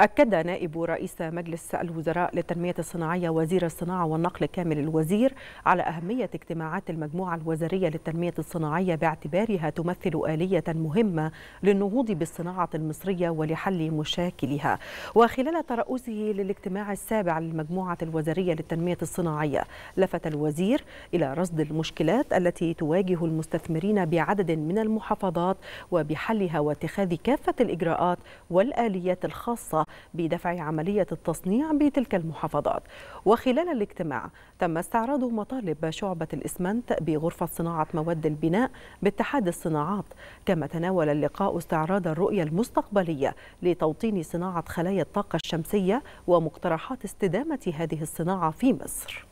أكد نائب رئيس مجلس الوزراء للتنمية الصناعية وزير الصناعة والنقل كامل الوزير على أهمية اجتماعات المجموعة الوزارية للتنمية الصناعية باعتبارها تمثل آلية مهمة للنهوض بالصناعة المصرية ولحل مشاكلها وخلال ترأسه للاجتماع السابع للمجموعة الوزارية للتنمية الصناعية لفت الوزير إلى رصد المشكلات التي تواجه المستثمرين بعدد من المحافظات وبحلها واتخاذ كافة الإجراءات والآليات الخاصة بدفع عملية التصنيع بتلك المحافظات وخلال الاجتماع تم استعراض مطالب شعبة الإسمنت بغرفة صناعة مواد البناء باتحاد الصناعات كما تناول اللقاء استعراض الرؤية المستقبلية لتوطين صناعة خلايا الطاقة الشمسية ومقترحات استدامة هذه الصناعة في مصر